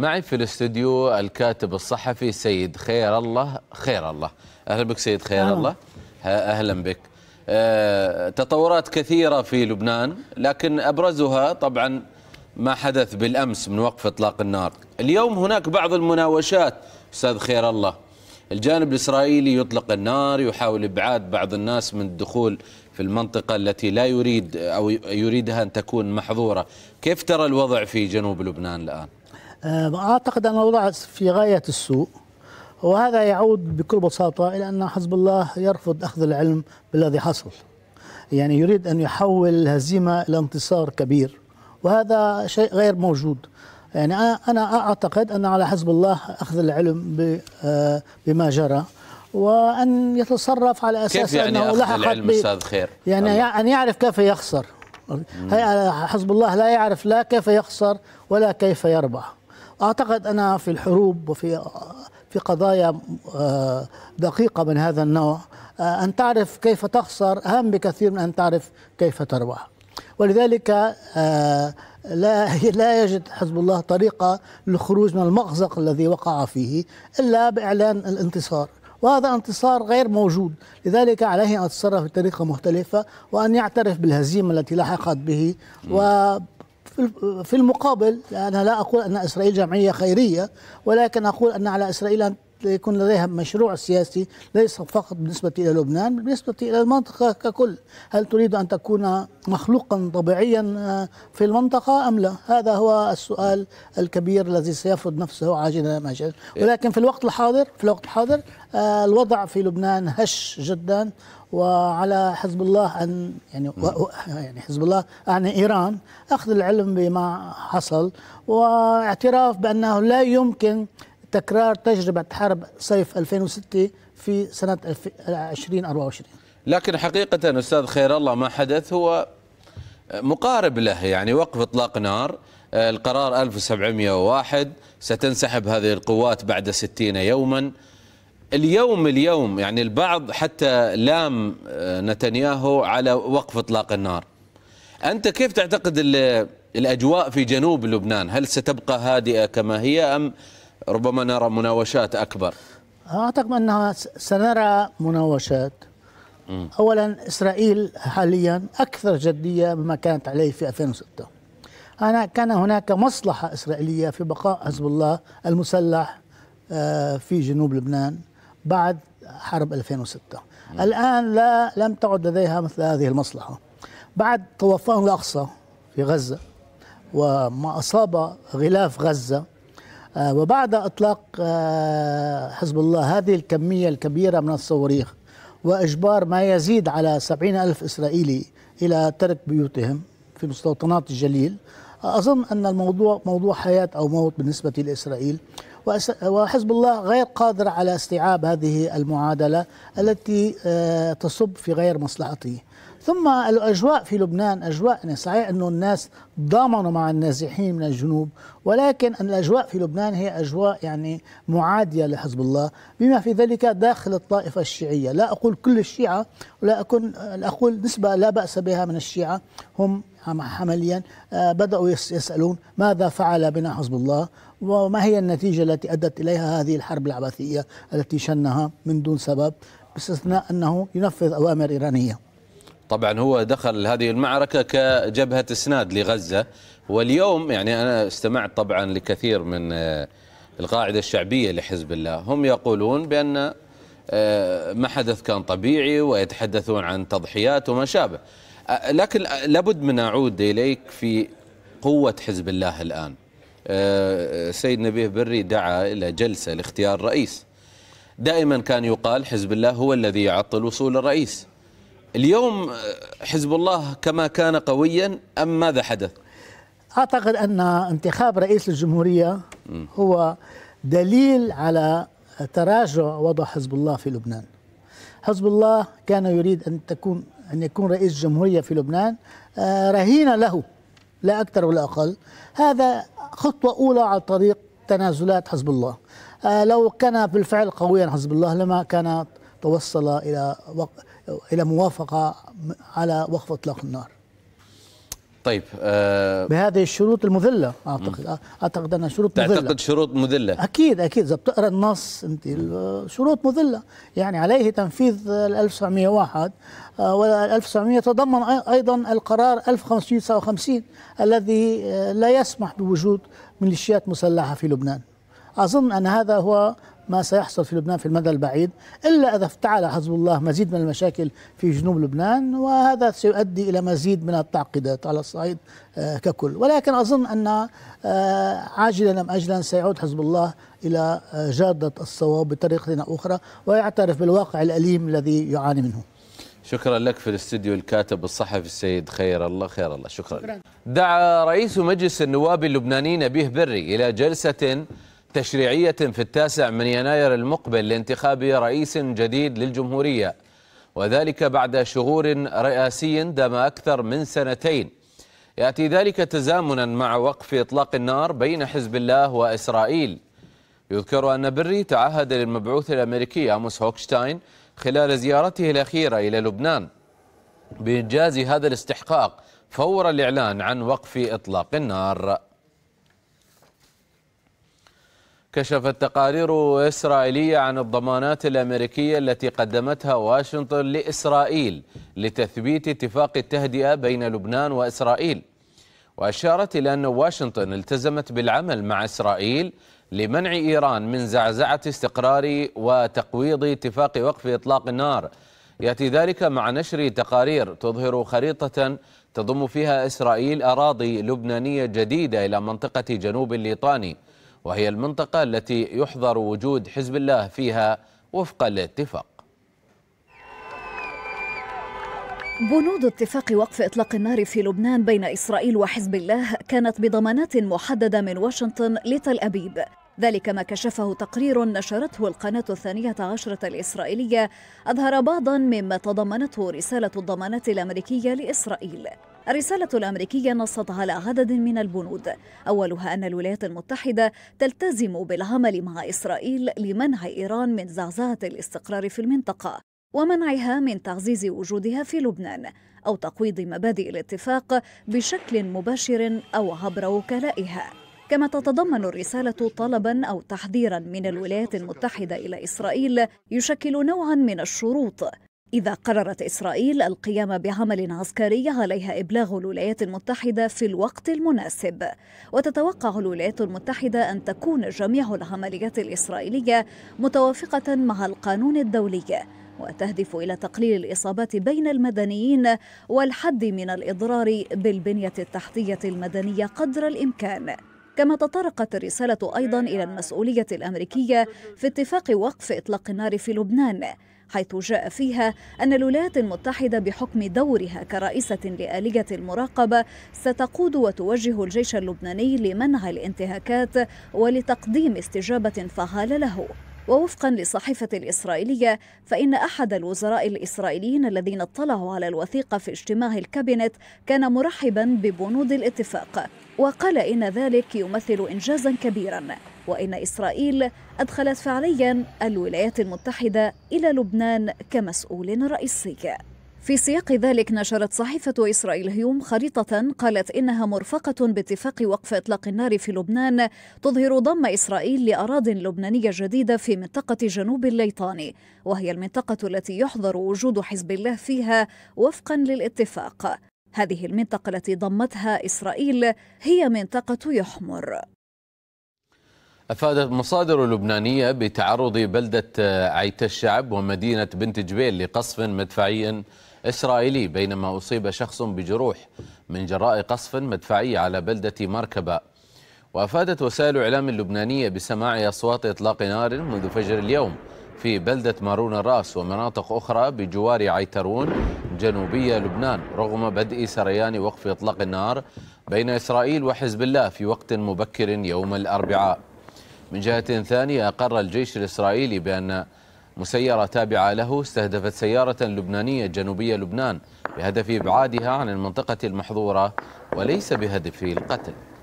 معي في الاستوديو الكاتب الصحفي سيد خير الله خير الله اهلا بك سيد خير آه. الله اهلا بك آه، تطورات كثيره في لبنان لكن ابرزها طبعا ما حدث بالامس من وقف اطلاق النار اليوم هناك بعض المناوشات استاذ خير الله الجانب الاسرائيلي يطلق النار يحاول ابعاد بعض الناس من الدخول في المنطقه التي لا يريد او يريدها ان تكون محظوره كيف ترى الوضع في جنوب لبنان الان آه، أعتقد أن الوضع في غاية السوء وهذا يعود بكل بساطة إلى أن حزب الله يرفض أخذ العلم بالذي حصل يعني يريد أن يحول الهزيمة إلى انتصار كبير وهذا شيء غير موجود يعني أنا أعتقد أن على حزب الله أخذ العلم آه، بما جرى وأن يتصرف على أساس كيف يعني أنه لحق العلم أستاذ خير يعني الله. أن يعرف كيف يخسر هي حزب الله لا يعرف لا كيف يخسر ولا كيف يربح أعتقد أنا في الحروب وفي في قضايا آه، دقيقة من هذا النوع آه، أن تعرف كيف تخسر أهم بكثير من أن تعرف كيف تربح ولذلك آه، لا لا يجد حزب الله طريقة للخروج من المأزق الذي وقع فيه إلا بإعلان الانتصار وهذا انتصار غير موجود لذلك عليه أن يتصرف بطريقة مختلفة وأن يعترف بالهزيمة التي لحقت به و في المقابل أنا لا أقول أن إسرائيل جمعية خيرية ولكن أقول أن على إسرائيل أن يكون لديها مشروع سياسي ليس فقط بالنسبة إلى لبنان بالنسبة إلى المنطقة ككل هل تريد أن تكون مخلوقا طبيعيا آه، في المنطقة أم لا هذا هو السؤال الكبير الذي سيفرض نفسه عاجلا أم آجلا ولكن في الوقت الحاضر في الوقت الحاضر آه، الوضع في لبنان هش جدا وعلى حزب الله ان يعني يعني حزب الله يعني ايران اخذ العلم بما حصل واعتراف بانه لا يمكن تكرار تجربة حرب صيف 2006 في سنة 2024 لكن حقيقة أستاذ خير الله ما حدث هو مقارب له يعني وقف إطلاق نار آه، القرار 1701 ستنسحب هذه القوات بعد 60 يوما اليوم اليوم يعني البعض حتى لام آه، نتنياهو على وقف إطلاق النار أنت كيف تعتقد الأجواء في جنوب لبنان هل ستبقى هادئة كما هي أم ربما نرى مناوشات أكبر أعتقد أنها سنرى مناوشات أولا إسرائيل حاليا أكثر جدية مما كانت عليه في 2006 أنا كان هناك مصلحة إسرائيلية في بقاء حزب الله المسلح آه، في جنوب لبنان بعد حرب 2006 الآن لا لم تعد لديها مثل هذه المصلحة بعد طوفان الأقصى في غزة وما أصاب غلاف غزة آه، وبعد اطلاق آه، حزب الله هذه الكميه الكبيره من الصواريخ واجبار ما يزيد على سبعين الف اسرائيلي الى ترك بيوتهم في مستوطنات الجليل اظن ان الموضوع موضوع حياه او موت بالنسبه لاسرائيل وحزب الله غير قادر على استيعاب هذه المعادله التي آه، تصب في غير مصلحته ثم الأجواء في لبنان أجواء صحيح أنه الناس ضامنوا مع النازحين من الجنوب ولكن الأجواء في لبنان هي أجواء يعني معادية لحزب الله بما في ذلك داخل الطائفة الشيعية لا أقول كل الشيعة ولا أكون أقول نسبة لا بأس بها من الشيعة هم عمليا آه، بدأوا يسألون ماذا فعل بنا حزب الله وما هي النتيجة التي أدت إليها هذه الحرب العبثية التي شنها من دون سبب باستثناء أنه ينفذ أوامر إيرانية طبعا هو دخل هذه المعركة كجبهة إسناد لغزة واليوم يعني أنا استمعت طبعا لكثير من آه، القاعدة الشعبية لحزب الله هم يقولون بأن آه، ما حدث كان طبيعي ويتحدثون عن تضحيات وما شابه آه، لكن لابد من أعود إليك في قوة حزب الله الآن سيد نبيه بري دعا إلى جلسة لاختيار رئيس دائما كان يقال حزب الله هو الذي يعطل وصول الرئيس اليوم آه، حزب الله كما كان قويا أم ماذا حدث؟ أعتقد أن انتخاب رئيس الجمهورية هو دليل على تراجع وضع حزب الله في لبنان حزب الله كان يريد أن تكون أن يكون رئيس جمهورية في لبنان آه، رهينة له لا أكثر ولا أقل هذا خطوة أولى على طريق تنازلات حزب الله آه، لو كان بالفعل قويا حزب الله لما كانت توصل إلى وق... إلى موافقة على وقف إطلاق النار طيب آه بهذه الشروط المذله اعتقد مم. اعتقد انها شروط تعتقد مذله تعتقد شروط مذله اكيد اكيد اذا بتقرا النص انت شروط مذله يعني عليه تنفيذ ال 1901 و وال 1900 تضمن ايضا القرار 1559 الذي آه، لا يسمح بوجود ميليشيات مسلحه في لبنان اظن ان هذا هو ما سيحصل في لبنان في المدى البعيد إلا إذا افتعل حزب الله مزيد من المشاكل في جنوب لبنان وهذا سيؤدي إلى مزيد من التعقيدات على الصعيد آه، ككل ولكن أظن أن آه، عاجلا أم أجلا سيعود حزب الله إلى آه، جادة الصواب بطريقة أخرى ويعترف بالواقع الأليم الذي يعاني منه شكرا لك في الاستديو الكاتب الصحفي السيد خير الله خير الله شكرا, شكرا. دعا رئيس مجلس النواب اللبناني نبيه بري إلى جلسة تشريعية في التاسع من يناير المقبل لانتخاب رئيس جديد للجمهورية وذلك بعد شغور رئاسي دام أكثر من سنتين يأتي ذلك تزامنا مع وقف إطلاق النار بين حزب الله وإسرائيل يذكر أن بري تعهد للمبعوث الأمريكي أموس هوكشتاين خلال زيارته الأخيرة إلى لبنان بإنجاز هذا الاستحقاق فور الإعلان عن وقف إطلاق النار كشفت تقارير إسرائيلية عن الضمانات الأمريكية التي قدمتها واشنطن لإسرائيل لتثبيت اتفاق التهدئة بين لبنان وإسرائيل وأشارت إلى أن واشنطن التزمت بالعمل مع إسرائيل لمنع إيران من زعزعة استقرار وتقويض اتفاق وقف إطلاق النار يأتي ذلك مع نشر تقارير تظهر خريطة تضم فيها إسرائيل أراضي لبنانية جديدة إلى منطقة جنوب الليطاني وهي المنطقة التي يحظر وجود حزب الله فيها وفق الاتفاق بنود اتفاق وقف اطلاق النار في لبنان بين اسرائيل وحزب الله كانت بضمانات محدده من واشنطن لتل ابيب ذلك ما كشفه تقرير نشرته القناة الثانية عشرة الإسرائيلية أظهر بعضا مما تضمنته رسالة الضمانات الأمريكية لإسرائيل الرسالة الأمريكية نصت على عدد من البنود أولها أن الولايات المتحدة تلتزم بالعمل مع إسرائيل لمنع إيران من زعزعة الاستقرار في المنطقة ومنعها من تعزيز وجودها في لبنان أو تقويض مبادئ الاتفاق بشكل مباشر أو عبر وكلائها كما تتضمن الرسالة طلبا أو تحذيرا من الولايات المتحدة إلى إسرائيل يشكل نوعا من الشروط إذا قررت إسرائيل القيام بعمل عسكري عليها إبلاغ الولايات المتحدة في الوقت المناسب وتتوقع الولايات المتحدة أن تكون جميع العمليات الإسرائيلية متوافقة مع القانون الدولي وتهدف إلى تقليل الإصابات بين المدنيين والحد من الإضرار بالبنية التحتية المدنية قدر الإمكان كما تطرقت الرسالة أيضا إلى المسؤولية الأمريكية في اتفاق وقف إطلاق النار في لبنان حيث جاء فيها أن الولايات المتحدة بحكم دورها كرئيسة لآلية المراقبة ستقود وتوجه الجيش اللبناني لمنع الانتهاكات ولتقديم استجابة فعالة له ووفقا للصحيفة الإسرائيلية فإن أحد الوزراء الإسرائيليين الذين اطلعوا على الوثيقة في اجتماع الكابينت كان مرحبا ببنود الاتفاق وقال إن ذلك يمثل إنجازا كبيرا وإن إسرائيل أدخلت فعليا الولايات المتحدة إلى لبنان كمسؤول رئيسي في سياق ذلك نشرت صحيفة إسرائيل هيوم خريطة قالت إنها مرفقة باتفاق وقف إطلاق النار في لبنان تظهر ضم إسرائيل لأراض لبنانية جديدة في منطقة جنوب الليطاني وهي المنطقة التي يحظر وجود حزب الله فيها وفقا للاتفاق هذه المنطقة التي ضمتها إسرائيل هي منطقة يحمر أفادت مصادر لبنانية بتعرض بلدة عيت الشعب ومدينة بنت جبيل لقصف مدفعي إسرائيلي بينما أصيب شخص بجروح من جراء قصف مدفعي على بلدة مركبة وأفادت وسائل إعلام لبنانية بسماع أصوات إطلاق نار منذ فجر اليوم في بلدة مارون الراس ومناطق أخرى بجوار عيترون جنوبية لبنان رغم بدء سريان وقف إطلاق النار بين إسرائيل وحزب الله في وقت مبكر يوم الأربعاء من جهة ثانية أقر الجيش الإسرائيلي بأن مسيرة تابعة له استهدفت سيارة لبنانية جنوبية لبنان بهدف إبعادها عن المنطقة المحظورة وليس بهدف القتل